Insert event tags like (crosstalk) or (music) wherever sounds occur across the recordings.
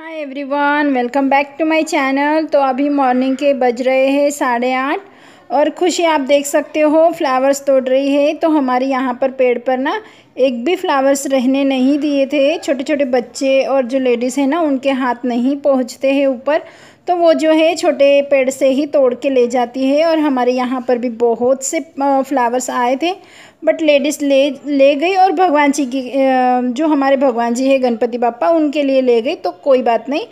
hi everyone welcome back to my channel तो अभी morning के बज रहे हैं साढ़े आठ और खुशी आप देख सकते हो फ्लावर्स तोड़ रही है तो हमारे यहाँ पर पेड़ पर ना एक भी फ्लावर्स रहने नहीं दिए थे छोटे छोटे बच्चे और जो लेडीज़ हैं ना उनके हाथ नहीं पहुँचते हैं ऊपर तो वो जो है छोटे पेड़ से ही तोड़ के ले जाती है और हमारे यहाँ पर भी बहुत से फ्लावर्स आए थे बट लेडीज़ ले ले गई और भगवान जी की जो हमारे भगवान जी है गणपति बापा उनके लिए ले गई तो कोई बात नहीं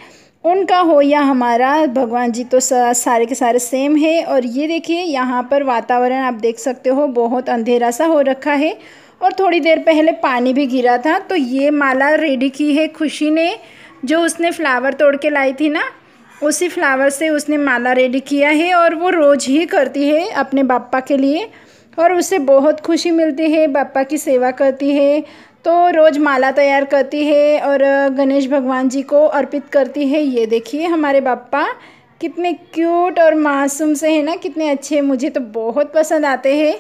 उनका हो या हमारा भगवान जी तो सारे के सारे सेम है और ये देखिए यहाँ पर वातावरण आप देख सकते हो बहुत अंधेरा सा हो रखा है और थोड़ी देर पहले पानी भी गिरा था तो ये माला रेडी की है खुशी ने जो उसने फ्लावर तोड़ के लाई थी ना उसी फ्लावर से उसने माला रेडी किया है और वो रोज़ ही करती है अपने बापा के लिए और उसे बहुत खुशी मिलती है बापा की सेवा करती है तो रोज़ माला तैयार करती है और गणेश भगवान जी को अर्पित करती है ये देखिए हमारे बापा कितने क्यूट और मासूम से है ना कितने अच्छे मुझे तो बहुत पसंद आते हैं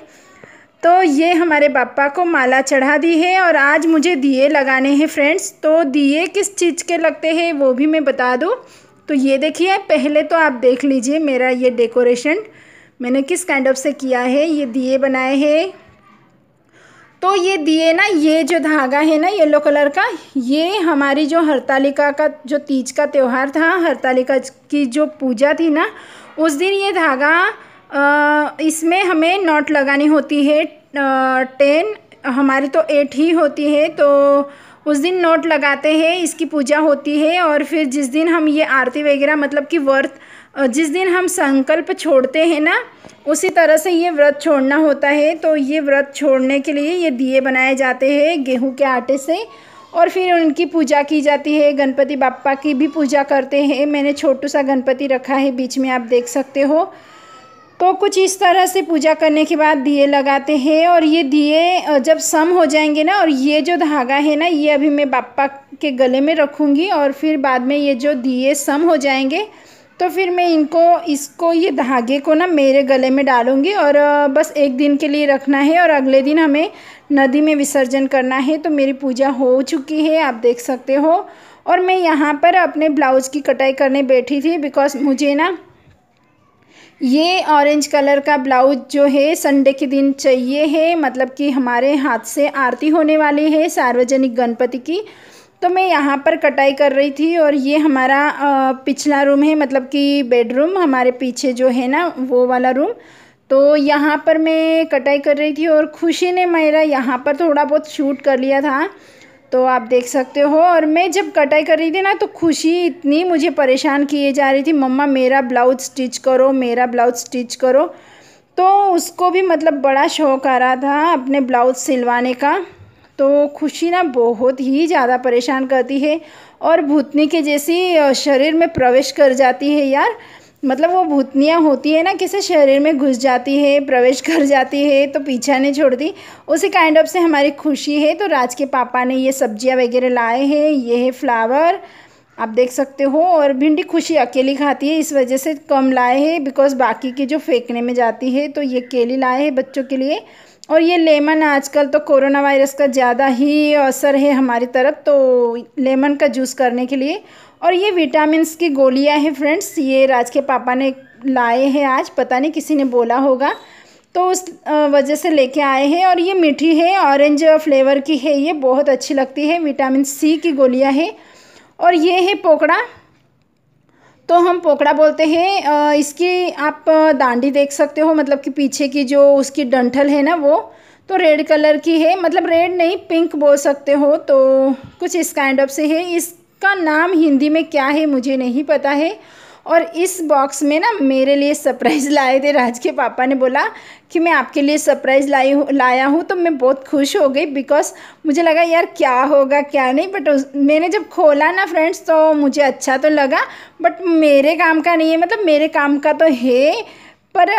तो ये हमारे पापा को माला चढ़ा दी है और आज मुझे दिए लगाने हैं फ्रेंड्स तो दिए किस चीज़ के लगते हैं वो भी मैं बता दूँ तो ये देखिए पहले तो आप देख लीजिए मेरा ये डेकोरेशन मैंने किस काइंड ऑफ से किया है ये दिए बनाए हैं तो ये दिए ना ये जो धागा है ना येलो कलर का ये हमारी जो हरतालिका का जो तीज का त्यौहार था हरतालिका की जो पूजा थी ना उस दिन ये धागा इसमें हमें नॉट लगानी होती है टेन हमारी तो एट ही होती है तो उस दिन नोट लगाते हैं इसकी पूजा होती है और फिर जिस दिन हम ये आरती वगैरह मतलब कि व्रत जिस दिन हम संकल्प छोड़ते हैं ना उसी तरह से ये व्रत छोड़ना होता है तो ये व्रत छोड़ने के लिए ये दिए बनाए जाते हैं गेहूं के आटे से और फिर उनकी पूजा की जाती है गणपति बापा की भी पूजा करते हैं मैंने छोटू सा गणपति रखा है बीच में आप देख सकते हो तो कुछ इस तरह से पूजा करने के बाद दिए लगाते हैं और ये दिए जब सम हो जाएंगे ना और ये जो धागा है ना ये अभी मैं बापा के गले में रखूँगी और फिर बाद में ये जो दिए सम हो जाएंगे तो फिर मैं इनको इसको ये धागे को ना मेरे गले में डालूँगी और बस एक दिन के लिए रखना है और अगले दिन हमें नदी में विसर्जन करना है तो मेरी पूजा हो चुकी है आप देख सकते हो और मैं यहाँ पर अपने ब्लाउज़ की कटाई करने बैठी थी बिकॉज़ मुझे ना ये ऑरेंज कलर का ब्लाउज जो है संडे के दिन चाहिए है मतलब कि हमारे हाथ से आरती होने वाली है सार्वजनिक गणपति की तो मैं यहाँ पर कटाई कर रही थी और ये हमारा पिछला रूम है मतलब कि बेडरूम हमारे पीछे जो है ना वो वाला रूम तो यहाँ पर मैं कटाई कर रही थी और खुशी ने मेरा यहाँ पर थोड़ा बहुत शूट कर लिया था तो आप देख सकते हो और मैं जब कटाई कर रही थी ना तो खुशी इतनी मुझे परेशान किए जा रही थी मम्मा मेरा ब्लाउज स्टिच करो मेरा ब्लाउज स्टिच करो तो उसको भी मतलब बड़ा शौक आ रहा था अपने ब्लाउज सिलवाने का तो खुशी ना बहुत ही ज़्यादा परेशान करती है और भूतनी के जैसी शरीर में प्रवेश कर जाती है यार मतलब वो भूतनियाँ होती है ना किसी शरीर में घुस जाती है प्रवेश कर जाती है तो पीछा नहीं छोड़ती उसी काइंड ऑफ से हमारी खुशी है तो राज के पापा ने ये सब्जियाँ वगैरह लाए हैं ये है फ्लावर आप देख सकते हो और भिंडी खुशी अकेली खाती है इस वजह से कम लाए हैं बिकॉज़ बाकी की जो फेंकने में जाती है तो ये अकेली लाए हैं बच्चों के लिए और ये लेमन आजकल तो कोरोना वायरस का ज़्यादा ही असर है हमारी तरफ तो लेमन का जूस करने के लिए और ये विटामिनस की गोलियां हैं फ्रेंड्स ये राज के पापा ने लाए हैं आज पता नहीं किसी ने बोला होगा तो उस वजह से लेके आए हैं और ये मीठी है ऑरेंज फ्लेवर की है ये बहुत अच्छी लगती है विटामिन सी की गोलियां है और ये है पोकड़ा तो हम पोकड़ा बोलते हैं इसकी आप दांडी देख सकते हो मतलब कि पीछे की जो उसकी डंठल है ना वो तो रेड कलर की है मतलब रेड नहीं पिंक बोल सकते हो तो कुछ इस काइंड ऑफ से है इसका नाम हिंदी में क्या है मुझे नहीं पता है और इस बॉक्स में ना मेरे लिए सरप्राइज़ (laughs) लाए थे राज के पापा ने बोला कि मैं आपके लिए सरप्राइज़ लाई लाया हूँ तो मैं बहुत खुश हो गई बिकॉज मुझे लगा यार क्या होगा क्या नहीं बट मैंने जब खोला ना फ्रेंड्स तो मुझे अच्छा तो लगा बट मेरे काम का नहीं है मतलब मेरे काम का तो है पर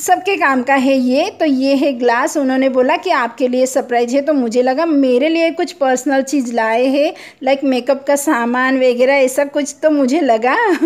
सबके काम का है ये तो ये है ग्लास उन्होंने बोला कि आपके लिए सरप्राइज़ है तो मुझे लगा मेरे लिए कुछ पर्सनल चीज़ लाए हैं लाइक मेकअप का सामान वगैरह ऐसा कुछ तो मुझे लगा (laughs)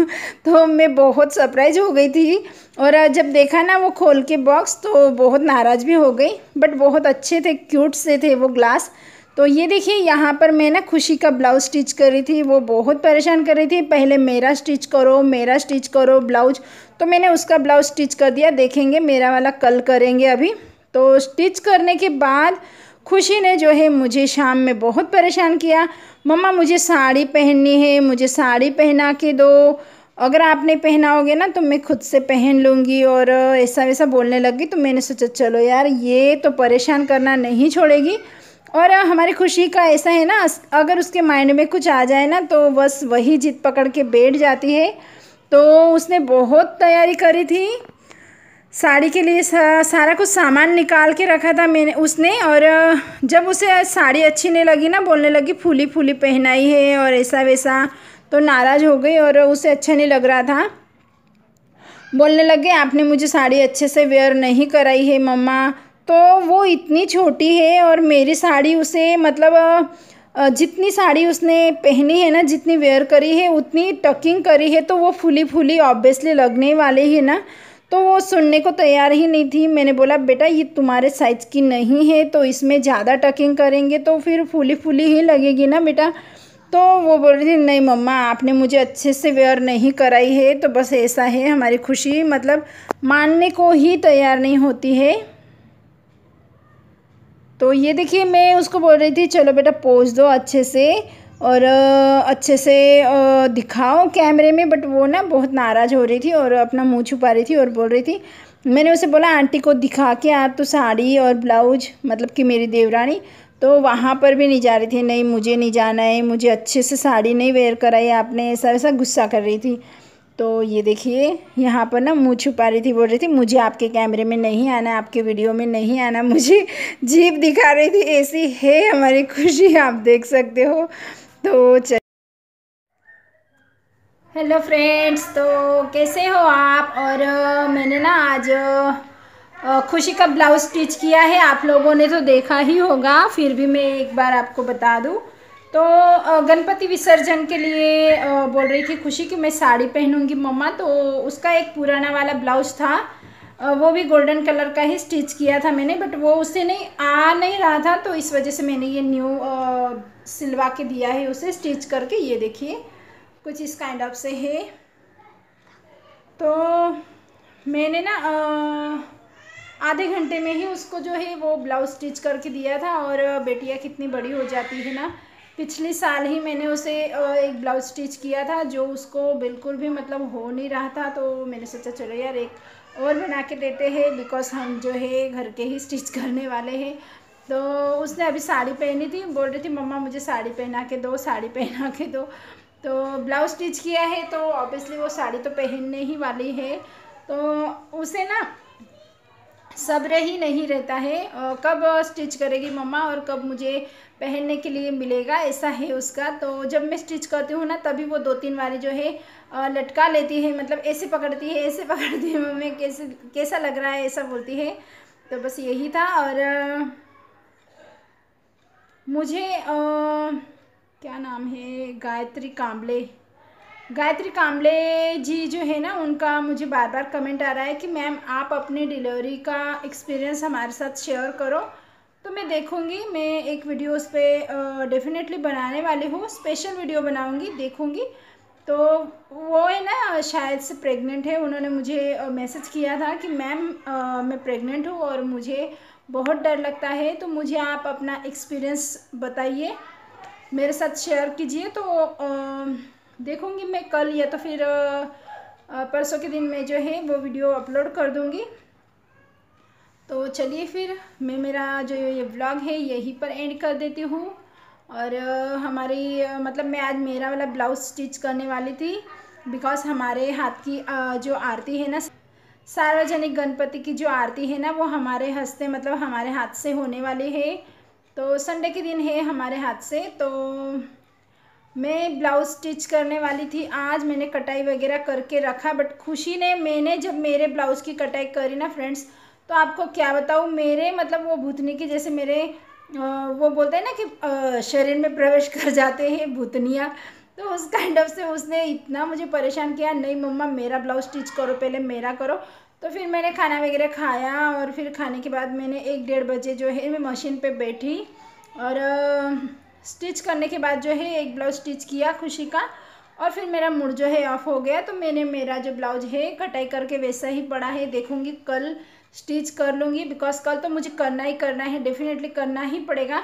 तो मैं बहुत सरप्राइज हो गई थी और जब देखा ना वो खोल के बॉक्स तो बहुत नाराज़ भी हो गई बट बहुत अच्छे थे क्यूट से थे वो ग्लास तो ये देखिए यहाँ पर मैं ना खुशी का ब्लाउज स्टिच कर रही थी वो बहुत परेशान कर रही थी पहले मेरा स्टिच करो मेरा स्टिच करो ब्लाउज तो मैंने उसका ब्लाउज स्टिच कर दिया देखेंगे मेरा वाला कल करेंगे अभी तो स्टिच करने के बाद खुशी ने जो है मुझे शाम में बहुत परेशान किया मम्मा मुझे साड़ी पहननी है मुझे साड़ी पहना के दो अगर आपने पहनाओगे ना तो मैं खुद से पहन लूँगी और ऐसा वैसा बोलने लगी तो मैंने सोचा चलो यार ये तो परेशान करना नहीं छोड़ेगी और हमारी खुशी का ऐसा है ना अगर उसके माइंड में कुछ आ जाए ना तो बस वही जीत पकड़ के बैठ जाती है तो उसने बहुत तैयारी करी थी साड़ी के लिए सा, सारा कुछ सामान निकाल के रखा था मैंने उसने और जब उसे साड़ी अच्छी नहीं लगी ना बोलने लगी फूली फूली पहनाई है और ऐसा वैसा तो नाराज़ हो गई और उसे अच्छा नहीं लग रहा था बोलने लगे आपने मुझे साड़ी अच्छे से वेयर नहीं कराई है मम्मा तो वो इतनी छोटी है और मेरी साड़ी उसे मतलब जितनी साड़ी उसने पहनी है ना जितनी वेयर करी है उतनी टकिंग करी है तो वो फूली फूली ऑब्वियसली लगने वाले ही ना तो वो सुनने को तैयार ही नहीं थी मैंने बोला बेटा ये तुम्हारे साइज़ की नहीं है तो इसमें ज़्यादा टकिंग करेंगे तो फिर फूली फूली ही लगेगी ना बेटा तो वो बोल रही थी नहीं मम्मा आपने मुझे अच्छे से वेयर नहीं कराई है तो बस ऐसा है हमारी खुशी मतलब मानने को ही तैयार नहीं होती है तो ये देखिए मैं उसको बोल रही थी चलो बेटा पोज दो अच्छे से और अच्छे से दिखाओ कैमरे में बट वो ना बहुत नाराज़ हो रही थी और अपना मुंह छुपा रही थी और बोल रही थी मैंने उसे बोला आंटी को दिखा के आप तो साड़ी और ब्लाउज मतलब कि मेरी देवरानी तो वहाँ पर भी नहीं जा रही थी नहीं मुझे नहीं जाना है मुझे अच्छे से साड़ी नहीं वेयर कराई आपने ऐसा वैसा गुस्सा कर रही थी तो ये देखिए यहाँ पर ना मुँह छुपा रही थी बोल रही थी मुझे आपके कैमरे में नहीं आना आपके वीडियो में नहीं आना मुझे जीप दिखा रही थी ऐसी है हमारी खुशी आप देख सकते हो तो चल हेलो फ्रेंड्स तो कैसे हो आप और मैंने ना आज खुशी का ब्लाउज़ स्टिच किया है आप लोगों ने तो देखा ही होगा फिर भी मैं एक बार आपको बता दूँ तो गणपति विसर्जन के लिए बोल रही थी खुशी कि मैं साड़ी पहनूंगी मम्मा तो उसका एक पुराना वाला ब्लाउज था वो भी गोल्डन कलर का ही स्टिच किया था मैंने बट वो उससे नहीं आ नहीं रहा था तो इस वजह से मैंने ये न्यू सिलवा के दिया है उसे स्टिच करके ये देखिए कुछ इस काइंड ऑफ से है तो मैंने ना आधे घंटे में ही उसको जो है वो ब्लाउज स्टिच करके दिया था और बेटियाँ कितनी बड़ी हो जाती है ना पिछले साल ही मैंने उसे एक ब्लाउज स्टिच किया था जो उसको बिल्कुल भी मतलब हो नहीं रहा था तो मैंने सोचा चलो यार एक और बना के देते हैं बिकॉज़ हम जो है घर के ही स्टिच करने वाले हैं तो उसने अभी साड़ी पहनी थी बोल रही थी मम्मा मुझे साड़ी पहना के दो साड़ी पहना के दो तो ब्लाउज स्टिच किया है तो ऑब्वियसली वो साड़ी तो पहनने ही वाली है तो उसे ना सब्र ही नहीं रहता है कब स्टिच करेगी मम्मा और कब मुझे पहनने के लिए मिलेगा ऐसा है उसका तो जब मैं स्टिच करती हूँ ना तभी वो दो तीन बारी जो है लटका लेती है मतलब ऐसे पकड़ती है ऐसे (laughs) पकड़ती है मम्मी कैसे कैसा लग रहा है ऐसा बोलती है तो बस यही था और मुझे आ, क्या नाम है गायत्री कांबले गायत्री कामले जी जो है ना उनका मुझे बार बार कमेंट आ रहा है कि मैम आप अपने डिलीवरी का एक्सपीरियंस हमारे साथ शेयर करो तो मैं देखूंगी मैं एक वीडियो उस पर डेफिनेटली बनाने वाली हूँ स्पेशल वीडियो बनाऊंगी देखूंगी तो वो है ना शायद से प्रेग्नेंट है उन्होंने मुझे मैसेज किया था कि मैम मैं प्रेग्नेंट हूँ और मुझे बहुत डर लगता है तो मुझे आप अपना एक्सपीरियंस बताइए मेरे साथ शेयर कीजिए तो आ, देखूँगी मैं कल या तो फिर परसों के दिन में जो है वो वीडियो अपलोड कर दूँगी तो चलिए फिर मैं मेरा जो ये ब्लॉग है यहीं पर एंड कर देती हूँ और हमारी मतलब मैं आज मेरा वाला ब्लाउज स्टिच करने वाली थी बिकॉज़ हमारे हाथ की जो आरती है ना सार्वजनिक गणपति की जो आरती है ना वो हमारे हंसते मतलब हमारे हाथ से होने वाली है तो संडे के दिन है हमारे हाथ से तो मैं ब्लाउज़ स्टिच करने वाली थी आज मैंने कटाई वगैरह करके रखा बट खुशी ने मैंने जब मेरे ब्लाउज़ की कटाई करी ना फ्रेंड्स तो आपको क्या बताऊँ मेरे मतलब वो भूतनी की जैसे मेरे वो बोलते हैं ना कि शरीर में प्रवेश कर जाते हैं भूतनिया तो उस काइंड ऑफ से उसने इतना मुझे परेशान किया नहीं मम्मा मेरा ब्लाउज़ स्टिच करो पहले मेरा करो तो फिर मैंने खाना वगैरह खाया और फिर खाने के बाद मैंने एक डेढ़ बजे जो है मैं मशीन पे बैठी और स्टिच करने के बाद जो है एक ब्लाउज स्टिच किया खुशी का और फिर मेरा मुड़ जो है ऑफ हो गया तो मैंने मेरा जो ब्लाउज है कटाई करके वैसा ही पड़ा है देखूँगी कल स्टिच कर लूँगी बिकॉज कल तो मुझे करना ही करना है डेफिनेटली करना ही पड़ेगा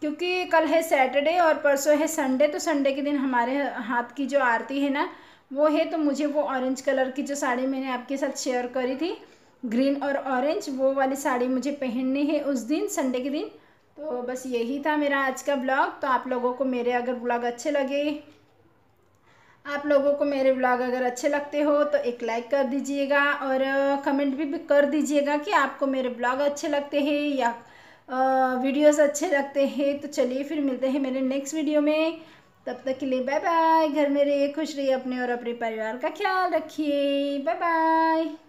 क्योंकि कल है सैटरडे और परसों है संडे तो संडे के दिन हमारे हाथ की जो आरती है ना वो है तो मुझे वो ऑरेंज कलर की जो साड़ी मैंने आपके साथ शेयर करी थी ग्रीन और ऑरेंज वो वाली साड़ी मुझे पहननी है उस दिन संडे के दिन तो बस यही था मेरा आज का ब्लॉग तो आप लोगों को मेरे अगर ब्लॉग अच्छे लगे आप लोगों को मेरे ब्लॉग अगर अच्छे लगते हो तो एक लाइक कर दीजिएगा और कमेंट भी कर दीजिएगा कि आपको मेरे ब्लॉग अच्छे लगते हैं या वीडियोस अच्छे लगते हैं तो चलिए फिर मिलते हैं मेरे नेक्स्ट वीडियो में तब तक के लिए बाय बाय घर में रहिए खुश रहिए अपने और अपने परिवार का ख्याल रखिए बाय बाय